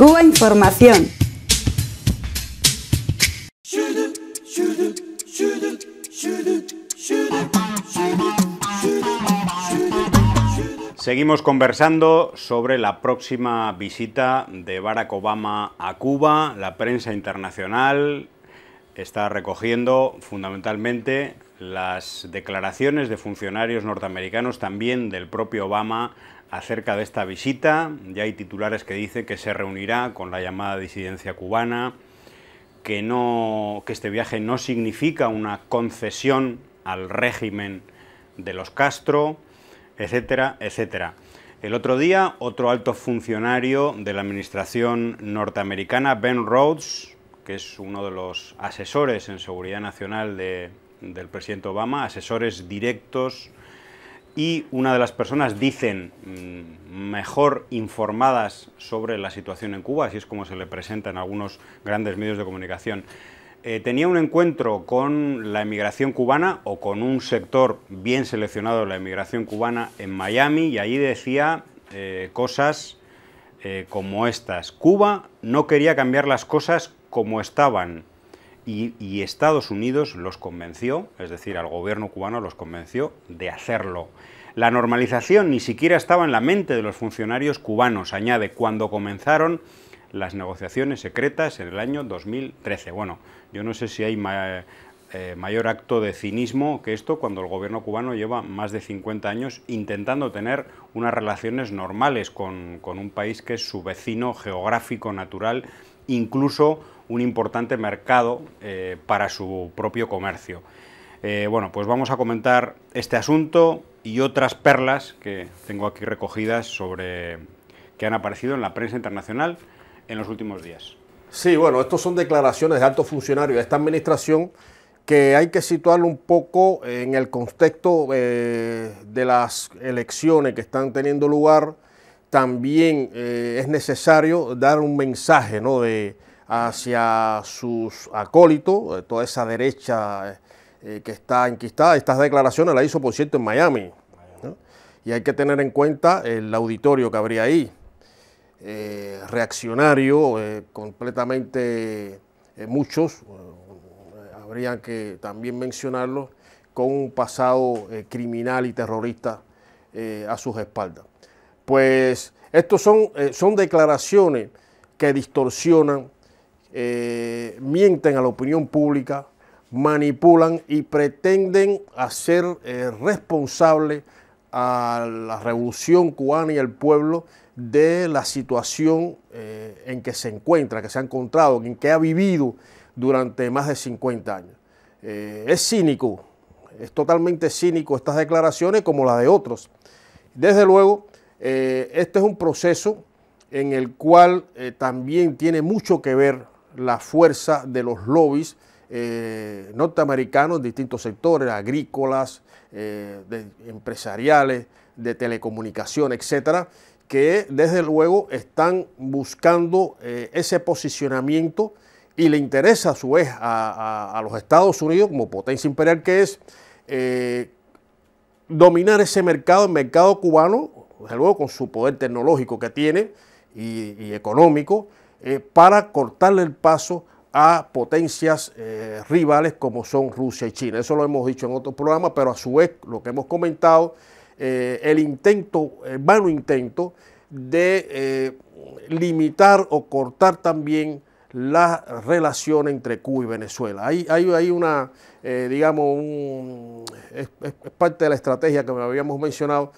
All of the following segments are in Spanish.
Cuba Información. Seguimos conversando sobre la próxima visita de Barack Obama a Cuba. La prensa internacional está recogiendo fundamentalmente las declaraciones de funcionarios norteamericanos, también del propio Obama, acerca de esta visita. Ya hay titulares que dicen que se reunirá con la llamada disidencia cubana, que, no, que este viaje no significa una concesión al régimen de los Castro, etcétera, etcétera. El otro día, otro alto funcionario de la administración norteamericana, Ben Rhodes, que es uno de los asesores en seguridad nacional de, del presidente Obama, asesores directos y una de las personas, dicen, mm, mejor informadas sobre la situación en Cuba, así es como se le presenta en algunos grandes medios de comunicación. Eh, tenía un encuentro con la emigración cubana o con un sector bien seleccionado de la emigración cubana en Miami y allí decía eh, cosas eh, como estas. Cuba no quería cambiar las cosas como estaban y, Estados Unidos los convenció, es decir, al gobierno cubano los convenció de hacerlo. La normalización ni siquiera estaba en la mente de los funcionarios cubanos, añade, cuando comenzaron las negociaciones secretas en el año 2013. Bueno, yo no sé si hay eh, mayor acto de cinismo que esto cuando el gobierno cubano lleva más de 50 años intentando tener unas relaciones normales con, con un país que es su vecino geográfico natural incluso un importante mercado eh, para su propio comercio. Eh, bueno, pues vamos a comentar este asunto y otras perlas que tengo aquí recogidas sobre que han aparecido en la prensa internacional en los últimos días. Sí, bueno, estos son declaraciones de altos funcionarios de esta administración que hay que situarlo un poco en el contexto eh, de las elecciones que están teniendo lugar también eh, es necesario dar un mensaje de, hacia sus acólitos, eh, toda esa derecha eh, que está enquistada. Estas declaraciones las hizo, por cierto, en Miami. Y hay que tener en cuenta el auditorio que habría ahí, reaccionario, completamente muchos, habría que también mencionarlo, con un pasado criminal y terrorista a sus espaldas. Pues estos son, eh, son declaraciones que distorsionan, eh, mienten a la opinión pública, manipulan y pretenden hacer eh, responsable a la revolución cubana y al pueblo de la situación en que se encuentra, que se ha encontrado, en que ha vivido durante más de 50 años. es cínico, es totalmente cínico estas declaraciones como las de otros. Desde luego, eh, este es un proceso en el cual eh, también tiene mucho que ver la fuerza de los lobbies eh, norteamericanos distintos sectores, agrícolas, empresariales, de telecomunicación, etcétera, que desde luego están buscando ese posicionamiento y le interesa a su vez a los Estados Unidos, como potencia imperial que es, dominar ese mercado, el mercado cubano, desde luego con su poder tecnológico que tiene y, económico, eh, para cortarle el paso a potencias eh, rivales como son Rusia y China. Eso lo hemos dicho en otros programas, pero a su vez lo que hemos comentado, eh, el intento, el vano intento de limitar o cortar también la relación entre Cuba y Venezuela. Hay, hay, una, digamos, es, parte de la estrategia que me habíamos mencionado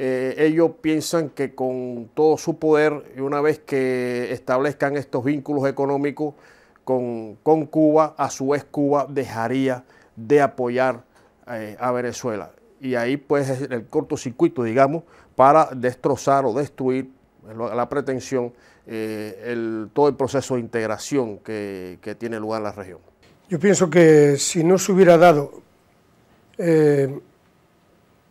eh, ellos piensan que con todo su poder, y una vez que establezcan estos vínculos económicos con, Cuba, a su vez Cuba dejaría de apoyar eh, a Venezuela. Y ahí pues es el cortocircuito, digamos, para destrozar o destruir la pretensión, eh, todo el proceso de integración que, tiene lugar en la región. Yo pienso que si no se hubiera dado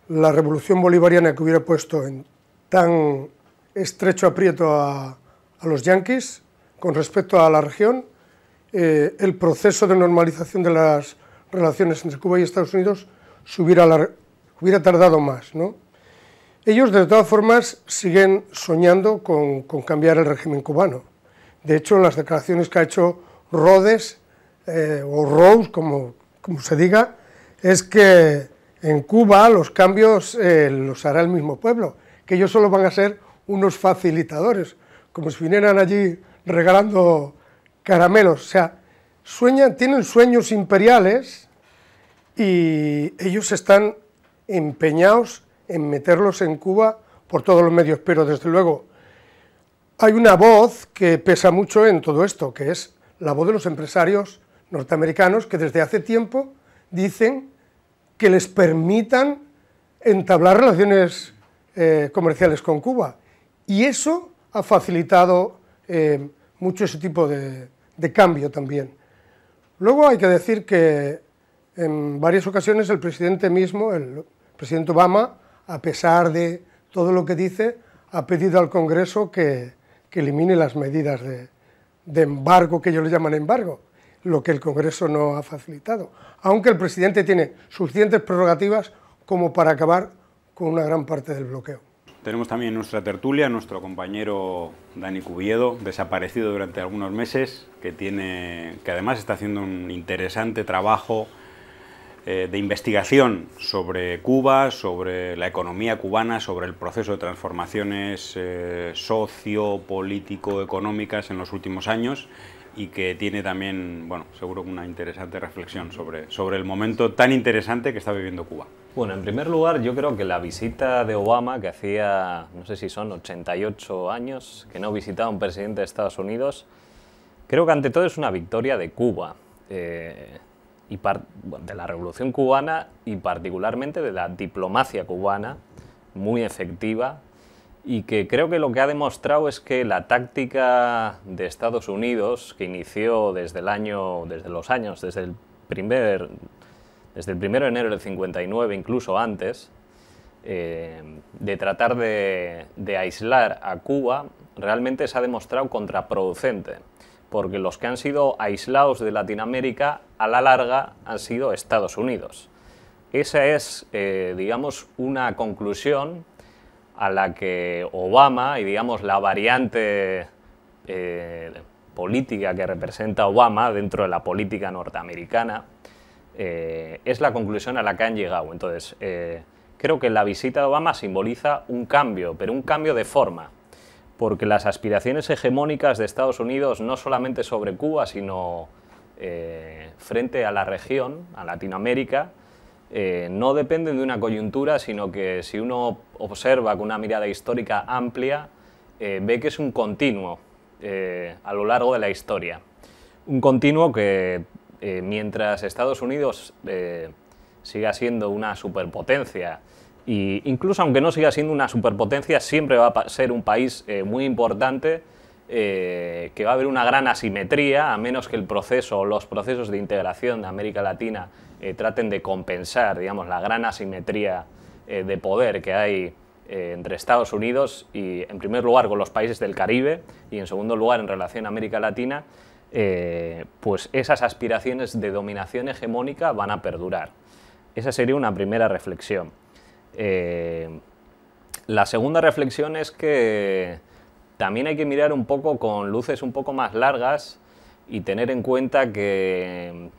la revolución bolivariana que hubiera puesto en tan estrecho aprieto a, los yanquis con respecto a la región, eh, el proceso de normalización de las relaciones entre Cuba y Estados Unidos hubiera, tardado más. ¿no? Ellos, de todas formas, siguen soñando con, cambiar el régimen cubano. De hecho, en las declaraciones que ha hecho Rhodes, eh, o Rose, como, como se diga, es que en Cuba los cambios eh, los hará el mismo pueblo, que ellos solo van a ser unos facilitadores, como si vinieran allí regalando caramelos. O sea, sueñan, tienen sueños imperiales y ellos están empeñados en meterlos en Cuba por todos los medios, pero desde luego hay una voz que pesa mucho en todo esto, que es la voz de los empresarios norteamericanos que desde hace tiempo dicen que les permitan entablar relaciones eh, comerciales con Cuba. Y eso ha facilitado eh, mucho ese tipo de, cambio también. Luego hay que decir que en varias ocasiones el presidente mismo, el presidente Obama, a pesar de todo lo que dice, ha pedido al Congreso que, elimine las medidas de, de embargo, que ellos le llaman embargo, lo que el Congreso no ha facilitado, aunque el presidente tiene suficientes prerrogativas como para acabar con una gran parte del bloqueo. Tenemos también en nuestra tertulia nuestro compañero Dani Cubiedo, desaparecido durante algunos meses, que, tiene, que además está haciendo un interesante trabajo eh, de investigación sobre Cuba, sobre la economía cubana, sobre el proceso de transformaciones eh, socio, político, económicas en los últimos años y que tiene también, bueno, seguro una interesante reflexión sobre, sobre el momento tan interesante que está viviendo Cuba. Bueno, en primer lugar, yo creo que la visita de Obama, que hacía, no sé si son 88 años, que no visitaba un presidente de Estados Unidos, creo que ante todo es una victoria de Cuba, eh, y de la Revolución cubana y particularmente de la diplomacia cubana, muy efectiva, y que creo que lo que ha demostrado es que la táctica de Estados Unidos, que inició desde el año, desde los años, desde el primer, desde el primero de enero del 59, incluso antes, eh, de tratar de, aislar a Cuba, realmente se ha demostrado contraproducente, porque los que han sido aislados de Latinoamérica a la larga han sido Estados Unidos. Esa es, eh, digamos, una conclusión a la que Obama y digamos la variante eh, política que representa Obama dentro de la política norteamericana eh, es la conclusión a la que han llegado. Entonces, eh, creo que la visita de Obama simboliza un cambio, pero un cambio de forma, porque las aspiraciones hegemónicas de Estados Unidos, no solamente sobre Cuba, sino frente a la región, a Latinoamérica, eh, no dependen de una coyuntura, sino que si uno observa con una mirada histórica amplia, eh, ve que es un continuo eh, a lo largo de la historia. Un continuo que mientras Estados Unidos siga siendo una superpotencia, y incluso aunque no siga siendo una superpotencia, siempre va a ser un país muy importante eh, que va a haber una gran asimetría, a menos que el proceso o los procesos de integración de América Latina eh, traten de compensar, digamos, la gran asimetría eh, de poder que hay entre Estados Unidos y, en primer lugar, con los países del Caribe y, en segundo lugar, en relación a América Latina, pues esas aspiraciones de dominación hegemónica van a perdurar. Esa sería una primera reflexión. la segunda reflexión es que también hay que mirar un poco con luces un poco más largas y tener en cuenta que,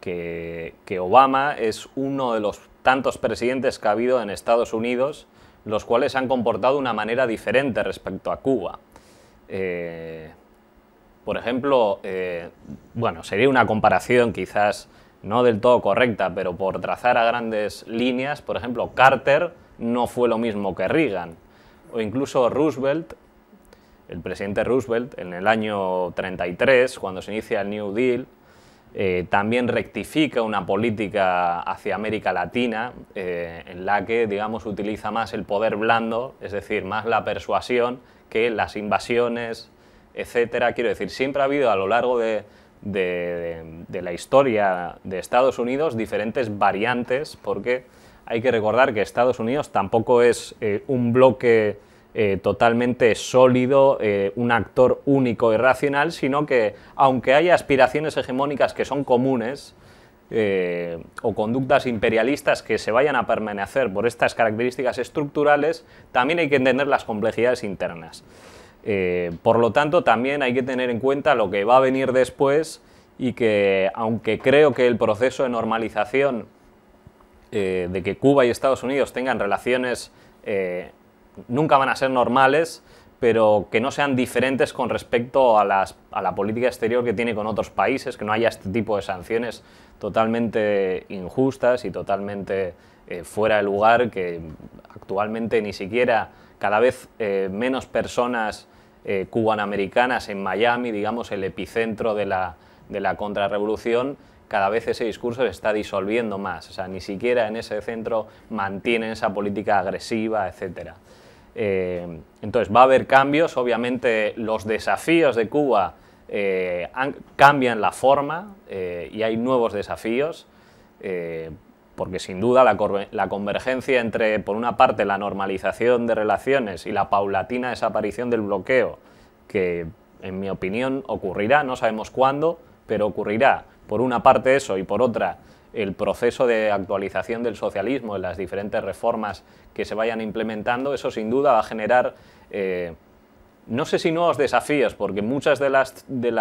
que, Obama es uno de los tantos presidentes que ha habido en Estados Unidos, los cuales han comportado de una manera diferente respecto a Cuba. Eh, por ejemplo, eh, bueno, sería una comparación quizás no del todo correcta, pero por trazar a grandes líneas, por ejemplo, Carter no fue lo mismo que Reagan, o incluso Roosevelt el presidente Roosevelt, en el año 33, cuando se inicia el New Deal, eh, también rectifica una política hacia América Latina eh, en la que, digamos, utiliza más el poder blando, es decir, más la persuasión que las invasiones, etcétera. Quiero decir, siempre ha habido a lo largo de, la historia de Estados Unidos diferentes variantes, porque hay que recordar que Estados Unidos tampoco es eh, un bloque eh, totalmente sólido, eh, un actor único y racional, sino que aunque haya aspiraciones hegemónicas que son comunes, eh, o conductas imperialistas que se vayan a permanecer por estas características estructurales, también hay que entender las complejidades internas. por lo tanto, también hay que tener en cuenta lo que va a venir después y que, aunque creo que el proceso de normalización de que Cuba y Estados Unidos tengan relaciones nunca van a ser normales, pero que no sean diferentes con respecto a, la política exterior que tiene con otros países, que no haya este tipo de sanciones totalmente injustas y totalmente eh, fuera de lugar, que actualmente ni siquiera cada vez eh, menos personas eh, cubanamericanas en Miami, digamos el epicentro de la, de la contrarrevolución, cada vez ese discurso se está disolviendo más, o sea, ni siquiera en ese centro mantienen esa política agresiva, etcétera. Eh, entonces va a haber cambios, obviamente los desafíos de Cuba eh, cambian la forma eh, y hay nuevos desafíos, porque sin duda la, la, convergencia entre, por una parte, la normalización de relaciones y la paulatina desaparición del bloqueo, que en mi opinión ocurrirá, no sabemos cuándo, pero ocurrirá, por una parte eso y por otra, el proceso de actualización del socialismo en las diferentes reformas que se vayan implementando, eso sin duda va a generar, eh, no sé si nuevos desafíos, porque muchas de las, de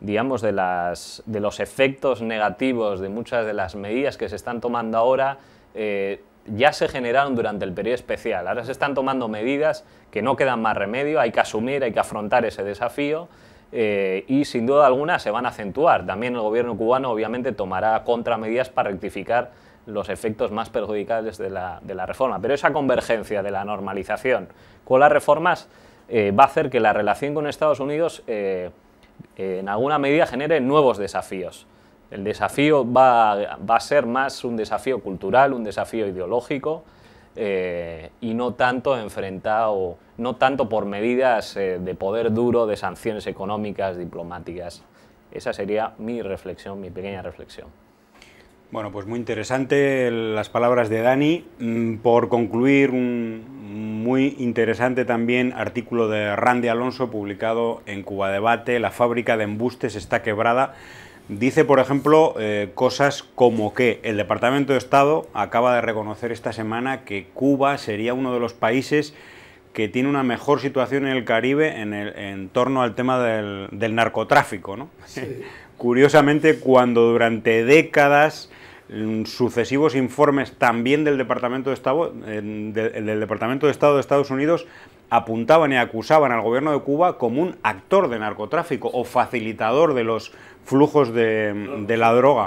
de, los efectos negativos de muchas de las medidas que se están tomando ahora eh, ya se generaron durante el periodo especial. Ahora se están tomando medidas que no quedan más remedio, hay que asumir, hay que afrontar ese desafío eh, y sin duda alguna se van a acentuar. También el gobierno cubano obviamente tomará contramedidas para rectificar los efectos más perjudicales de la, reforma. Pero esa convergencia de la normalización con las reformas eh, va a hacer que la relación con Estados Unidos eh, en alguna medida genere nuevos desafíos. El desafío va a ser más un desafío cultural, un desafío ideológico, eh, y no tanto enfrentado, no tanto por medidas eh, de poder duro, de sanciones económicas, diplomáticas. Esa sería mi reflexión, mi pequeña reflexión. Bueno, pues muy interesante las palabras de Dani. Mm, por concluir, un muy interesante también artículo de Randy Alonso publicado en Cuba Debate, La fábrica de embustes está quebrada. Dice, por ejemplo, eh, cosas como que el Departamento de Estado acaba de reconocer esta semana que Cuba sería uno de los países que tiene una mejor situación en el Caribe en, torno al tema del, narcotráfico. Curiosamente, cuando durante décadas mm, sucesivos informes también del Departamento de Estado, del Departamento de Estado de Estados Unidos apuntaban y acusaban al gobierno de Cuba como un actor de narcotráfico o facilitador de los flujos de, de la droga.